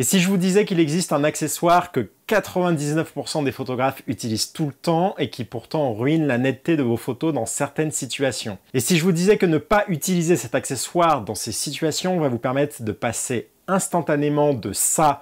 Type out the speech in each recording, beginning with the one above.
Et si je vous disais qu'il existe un accessoire que 99% des photographes utilisent tout le temps et qui pourtant ruine la netteté de vos photos dans certaines situations Et si je vous disais que ne pas utiliser cet accessoire dans ces situations va vous permettre de passer instantanément de ça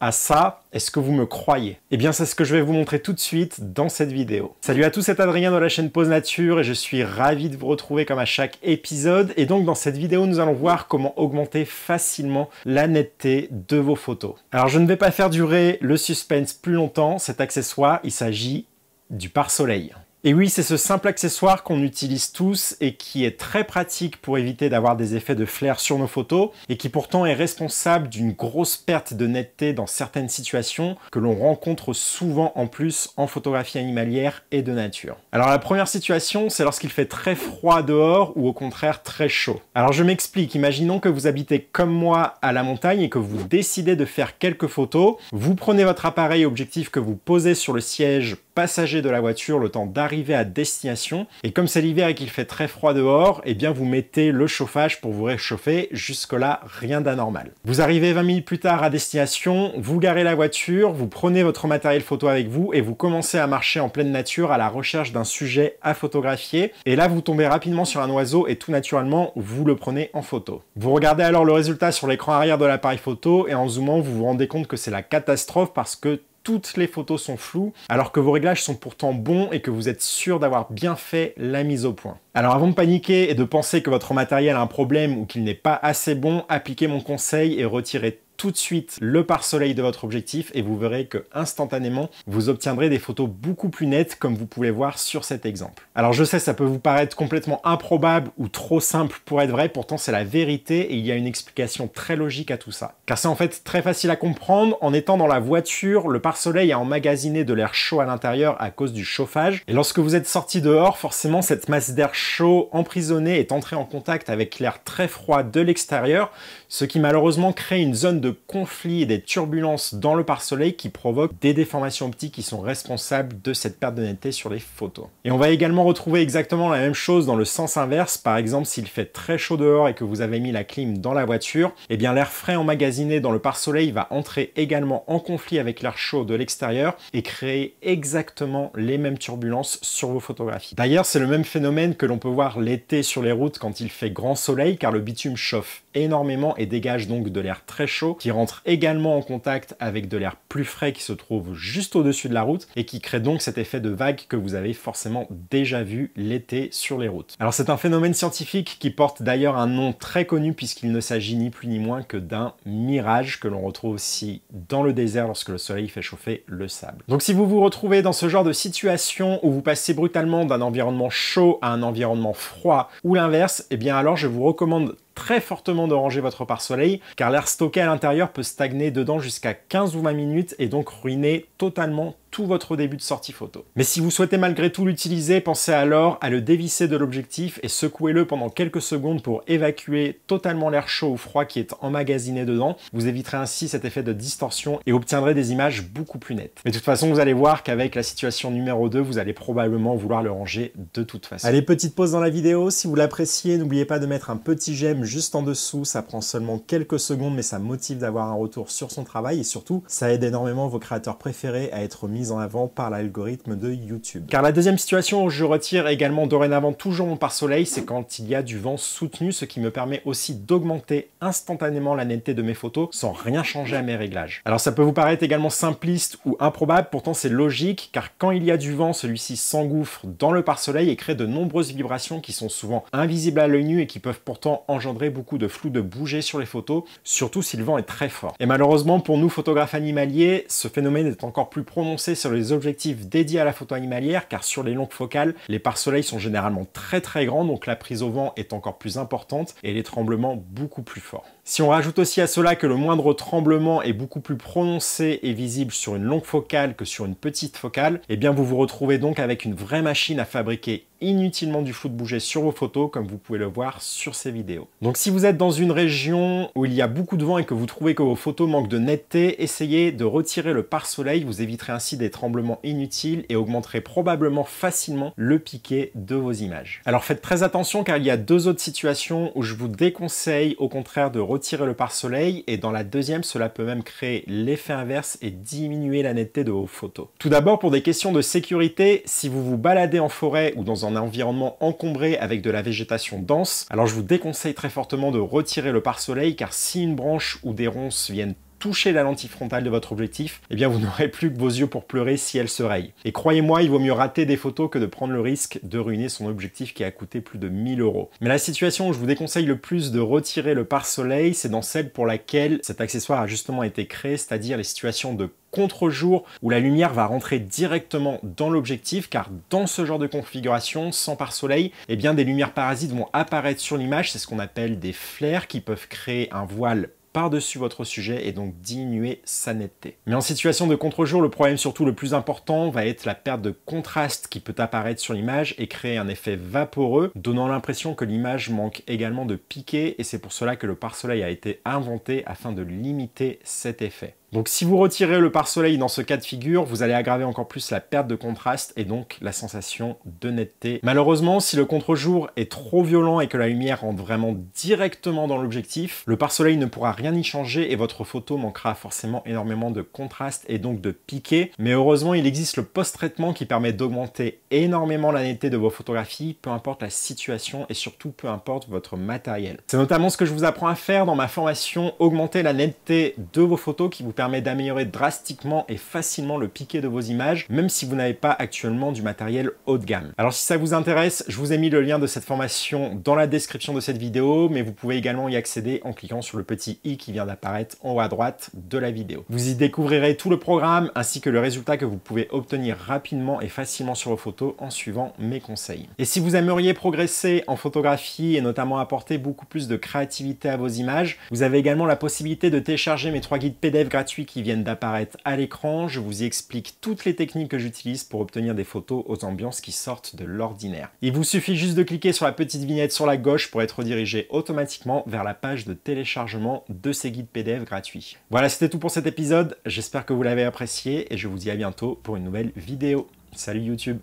à ça, est-ce que vous me croyez Eh bien c'est ce que je vais vous montrer tout de suite dans cette vidéo. Salut à tous, c'est Adrien de la chaîne Pause Nature et je suis ravi de vous retrouver comme à chaque épisode. Et donc dans cette vidéo, nous allons voir comment augmenter facilement la netteté de vos photos. Alors je ne vais pas faire durer le suspense plus longtemps, cet accessoire, il s'agit du pare-soleil. Et oui, c'est ce simple accessoire qu'on utilise tous et qui est très pratique pour éviter d'avoir des effets de flair sur nos photos et qui pourtant est responsable d'une grosse perte de netteté dans certaines situations que l'on rencontre souvent en plus en photographie animalière et de nature. Alors la première situation, c'est lorsqu'il fait très froid dehors ou au contraire très chaud. Alors je m'explique, imaginons que vous habitez comme moi à la montagne et que vous décidez de faire quelques photos, vous prenez votre appareil objectif que vous posez sur le siège passager de la voiture le temps d'arriver à destination. Et comme c'est l'hiver et qu'il fait très froid dehors, et eh bien vous mettez le chauffage pour vous réchauffer. Jusque-là, rien d'anormal. Vous arrivez 20 minutes plus tard à destination, vous garez la voiture, vous prenez votre matériel photo avec vous et vous commencez à marcher en pleine nature à la recherche d'un sujet à photographier. Et là, vous tombez rapidement sur un oiseau et tout naturellement, vous le prenez en photo. Vous regardez alors le résultat sur l'écran arrière de l'appareil photo et en zoomant, vous vous rendez compte que c'est la catastrophe parce que toutes les photos sont floues, alors que vos réglages sont pourtant bons et que vous êtes sûr d'avoir bien fait la mise au point. Alors avant de paniquer et de penser que votre matériel a un problème ou qu'il n'est pas assez bon, appliquez mon conseil et retirez tout de suite le pare-soleil de votre objectif et vous verrez que instantanément vous obtiendrez des photos beaucoup plus nettes comme vous pouvez voir sur cet exemple. Alors je sais ça peut vous paraître complètement improbable ou trop simple pour être vrai, pourtant c'est la vérité et il y a une explication très logique à tout ça. Car c'est en fait très facile à comprendre, en étant dans la voiture, le pare-soleil a emmagasiné de l'air chaud à l'intérieur à cause du chauffage et lorsque vous êtes sorti dehors, forcément cette masse d'air chaud emprisonnée est entrée en contact avec l'air très froid de l'extérieur, ce qui malheureusement crée une zone de de conflits et des turbulences dans le pare-soleil qui provoquent des déformations optiques qui sont responsables de cette perte de netteté sur les photos. Et on va également retrouver exactement la même chose dans le sens inverse. Par exemple, s'il fait très chaud dehors et que vous avez mis la clim dans la voiture, eh bien l'air frais emmagasiné dans le pare-soleil va entrer également en conflit avec l'air chaud de l'extérieur et créer exactement les mêmes turbulences sur vos photographies. D'ailleurs, c'est le même phénomène que l'on peut voir l'été sur les routes quand il fait grand soleil car le bitume chauffe énormément et dégage donc de l'air très chaud qui rentre également en contact avec de l'air plus frais qui se trouve juste au-dessus de la route et qui crée donc cet effet de vague que vous avez forcément déjà vu l'été sur les routes. Alors c'est un phénomène scientifique qui porte d'ailleurs un nom très connu puisqu'il ne s'agit ni plus ni moins que d'un mirage que l'on retrouve aussi dans le désert lorsque le soleil fait chauffer le sable. Donc si vous vous retrouvez dans ce genre de situation où vous passez brutalement d'un environnement chaud à un environnement froid ou l'inverse, eh bien alors je vous recommande très fortement de ranger votre pare-soleil, car l'air stocké à l'intérieur peut stagner dedans jusqu'à 15 ou 20 minutes et donc ruiner totalement tout votre début de sortie photo. Mais si vous souhaitez malgré tout l'utiliser, pensez alors à le dévisser de l'objectif et secouez-le pendant quelques secondes pour évacuer totalement l'air chaud ou froid qui est emmagasiné dedans. Vous éviterez ainsi cet effet de distorsion et obtiendrez des images beaucoup plus nettes. Mais de toute façon, vous allez voir qu'avec la situation numéro 2, vous allez probablement vouloir le ranger de toute façon. Allez, petite pause dans la vidéo. Si vous l'appréciez, n'oubliez pas de mettre un petit j'aime juste en dessous. Ça prend seulement quelques secondes, mais ça motive d'avoir un retour sur son travail et surtout, ça aide énormément vos créateurs préférés à être mis en avant par l'algorithme de YouTube. Car la deuxième situation où je retire également dorénavant toujours mon pare-soleil, c'est quand il y a du vent soutenu, ce qui me permet aussi d'augmenter instantanément la netteté de mes photos sans rien changer à mes réglages. Alors ça peut vous paraître également simpliste ou improbable, pourtant c'est logique, car quand il y a du vent, celui-ci s'engouffre dans le pare-soleil et crée de nombreuses vibrations qui sont souvent invisibles à l'œil nu et qui peuvent pourtant engendrer beaucoup de flou de bouger sur les photos, surtout si le vent est très fort. Et malheureusement pour nous photographes animaliers, ce phénomène est encore plus prononcé sur les objectifs dédiés à la photo animalière car sur les longues focales, les pare sont généralement très très grands donc la prise au vent est encore plus importante et les tremblements beaucoup plus forts. Si on rajoute aussi à cela que le moindre tremblement est beaucoup plus prononcé et visible sur une longue focale que sur une petite focale, eh bien vous vous retrouvez donc avec une vraie machine à fabriquer inutilement du flou de bouger sur vos photos, comme vous pouvez le voir sur ces vidéos. Donc si vous êtes dans une région où il y a beaucoup de vent et que vous trouvez que vos photos manquent de netteté, essayez de retirer le pare-soleil, vous éviterez ainsi des tremblements inutiles et augmenterez probablement facilement le piqué de vos images. Alors faites très attention car il y a deux autres situations où je vous déconseille au contraire de retirer retirer le pare-soleil et dans la deuxième, cela peut même créer l'effet inverse et diminuer la netteté de vos photos. Tout d'abord, pour des questions de sécurité, si vous vous baladez en forêt ou dans un environnement encombré avec de la végétation dense, alors je vous déconseille très fortement de retirer le pare-soleil car si une branche ou des ronces viennent Toucher la lentille frontale de votre objectif, eh bien vous n'aurez plus que vos yeux pour pleurer si elle se raye. Et croyez-moi, il vaut mieux rater des photos que de prendre le risque de ruiner son objectif qui a coûté plus de 1000 euros. Mais la situation où je vous déconseille le plus de retirer le pare-soleil, c'est dans celle pour laquelle cet accessoire a justement été créé, c'est-à-dire les situations de contre-jour où la lumière va rentrer directement dans l'objectif car dans ce genre de configuration sans pare-soleil, eh bien des lumières parasites vont apparaître sur l'image, c'est ce qu'on appelle des flares qui peuvent créer un voile par-dessus votre sujet et donc diminuer sa netteté. Mais en situation de contre-jour, le problème surtout le plus important va être la perte de contraste qui peut apparaître sur l'image et créer un effet vaporeux, donnant l'impression que l'image manque également de piqué et c'est pour cela que le pare-soleil a été inventé afin de limiter cet effet. Donc si vous retirez le pare-soleil dans ce cas de figure, vous allez aggraver encore plus la perte de contraste et donc la sensation de netteté. Malheureusement, si le contre-jour est trop violent et que la lumière rentre vraiment directement dans l'objectif, le pare-soleil ne pourra rien y changer et votre photo manquera forcément énormément de contraste et donc de piqué. Mais heureusement, il existe le post-traitement qui permet d'augmenter énormément la netteté de vos photographies, peu importe la situation et surtout peu importe votre matériel. C'est notamment ce que je vous apprends à faire dans ma formation Augmenter la netteté de vos photos qui vous permet d'améliorer drastiquement et facilement le piqué de vos images, même si vous n'avez pas actuellement du matériel haut de gamme. Alors si ça vous intéresse, je vous ai mis le lien de cette formation dans la description de cette vidéo, mais vous pouvez également y accéder en cliquant sur le petit i qui vient d'apparaître en haut à droite de la vidéo. Vous y découvrirez tout le programme ainsi que le résultat que vous pouvez obtenir rapidement et facilement sur vos photos en suivant mes conseils. Et si vous aimeriez progresser en photographie et notamment apporter beaucoup plus de créativité à vos images, vous avez également la possibilité de télécharger mes trois guides PDF gratuits qui viennent d'apparaître à l'écran. Je vous y explique toutes les techniques que j'utilise pour obtenir des photos aux ambiances qui sortent de l'ordinaire. Il vous suffit juste de cliquer sur la petite vignette sur la gauche pour être redirigé automatiquement vers la page de téléchargement de ces guides PDF gratuits. Voilà, c'était tout pour cet épisode. J'espère que vous l'avez apprécié et je vous dis à bientôt pour une nouvelle vidéo. Salut YouTube